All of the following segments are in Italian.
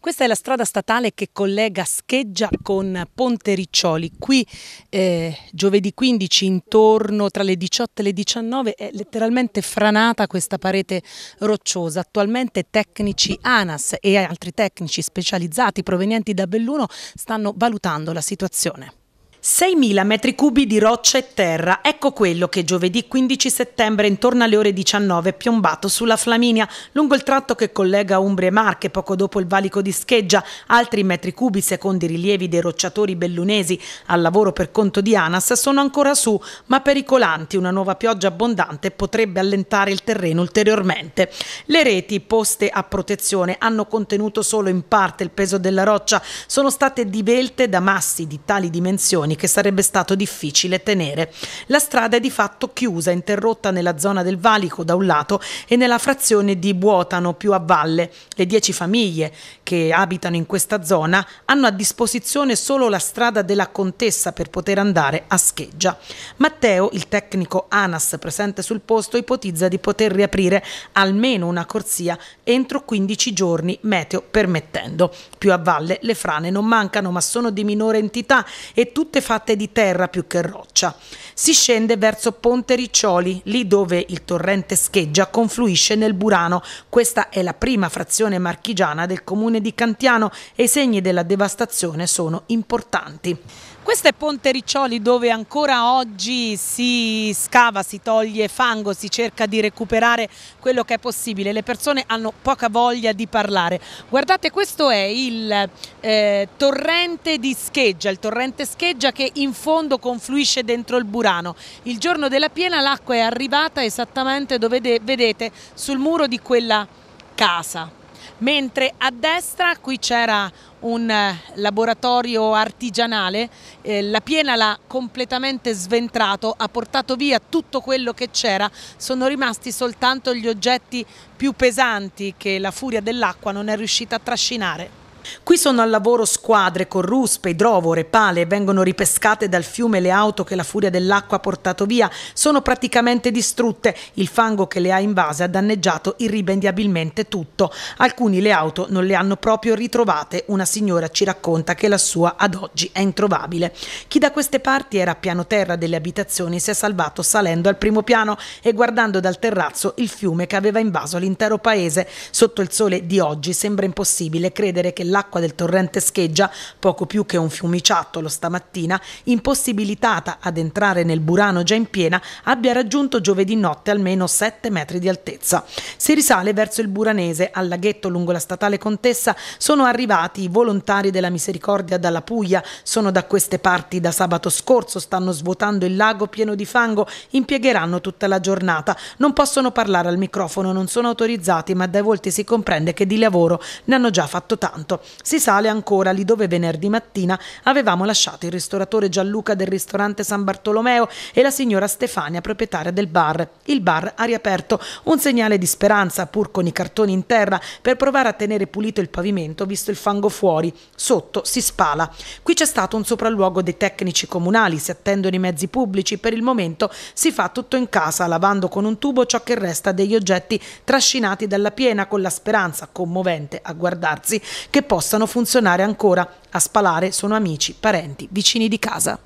Questa è la strada statale che collega Scheggia con Ponte Riccioli. Qui eh, giovedì 15 intorno tra le 18 e le 19 è letteralmente franata questa parete rocciosa. Attualmente tecnici ANAS e altri tecnici specializzati provenienti da Belluno stanno valutando la situazione. 6.000 metri cubi di roccia e terra, ecco quello che giovedì 15 settembre intorno alle ore 19 è piombato sulla Flaminia, lungo il tratto che collega Umbria e Marche, poco dopo il valico di Scheggia. Altri metri cubi, secondo i rilievi dei rocciatori bellunesi al lavoro per conto di ANAS, sono ancora su, ma pericolanti. Una nuova pioggia abbondante potrebbe allentare il terreno ulteriormente. Le reti poste a protezione hanno contenuto solo in parte il peso della roccia, sono state divelte da massi di tali dimensioni camioni che sarebbe stato difficile tenere. La strada è di fatto chiusa, interrotta nella zona del Valico da un lato e nella frazione di Buotano più a valle. Le dieci famiglie che abitano in questa zona hanno a disposizione solo la strada della Contessa per poter andare a Scheggia. Matteo, il tecnico ANAS presente sul posto, ipotizza di poter riaprire almeno una corsia entro 15 giorni, meteo permettendo. Più a valle le frane non mancano ma sono di minore entità e tutte tutte fatte di terra più che roccia. Si scende verso Ponte Riccioli, lì dove il torrente scheggia confluisce nel Burano. Questa è la prima frazione marchigiana del comune di Cantiano e i segni della devastazione sono importanti. Questo è Ponte Riccioli dove ancora oggi si scava, si toglie fango, si cerca di recuperare quello che è possibile. Le persone hanno poca voglia di parlare. Guardate questo è il eh, torrente di Scheggia, il torrente Scheggia che in fondo confluisce dentro il Burano. Il giorno della piena l'acqua è arrivata esattamente dove vedete sul muro di quella casa mentre a destra qui c'era un eh, laboratorio artigianale, eh, la piena l'ha completamente sventrato, ha portato via tutto quello che c'era, sono rimasti soltanto gli oggetti più pesanti che la furia dell'acqua non è riuscita a trascinare. Qui sono al lavoro squadre con ruspe, idrovore, pale, vengono ripescate dal fiume le auto che la furia dell'acqua ha portato via, sono praticamente distrutte, il fango che le ha invase ha danneggiato irrimediabilmente tutto, alcuni le auto non le hanno proprio ritrovate, una signora ci racconta che la sua ad oggi è introvabile. Chi da queste parti era a piano terra delle abitazioni si è salvato salendo al primo piano e guardando dal terrazzo il fiume che aveva invaso l'intero paese. Sotto il sole di oggi sembra impossibile credere che dell'acqua del torrente scheggia, poco più che un fiumiciattolo stamattina, impossibilitata ad entrare nel burano già in piena, abbia raggiunto giovedì notte almeno 7 metri di altezza. Si risale verso il Buranese, al laghetto lungo la statale Contessa, sono arrivati i volontari della Misericordia dalla Puglia, sono da queste parti da sabato scorso, stanno svuotando il lago pieno di fango, impiegheranno tutta la giornata. Non possono parlare al microfono, non sono autorizzati, ma dai volti si comprende che di lavoro ne hanno già fatto tanto. Si sale ancora lì dove venerdì mattina avevamo lasciato il ristoratore Gianluca del ristorante San Bartolomeo e la signora Stefania, proprietaria del bar. Il bar ha riaperto, un segnale di speranza, pur con i cartoni in terra, per provare a tenere pulito il pavimento visto il fango fuori. Sotto si spala. Qui c'è stato un sopralluogo dei tecnici comunali, si attendono i mezzi pubblici, per il momento si fa tutto in casa, lavando con un tubo ciò che resta degli oggetti trascinati dalla piena con la speranza, commovente a guardarsi, che possano funzionare ancora a spalare sono amici, parenti, vicini di casa.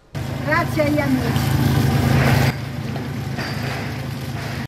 Grazie agli amici.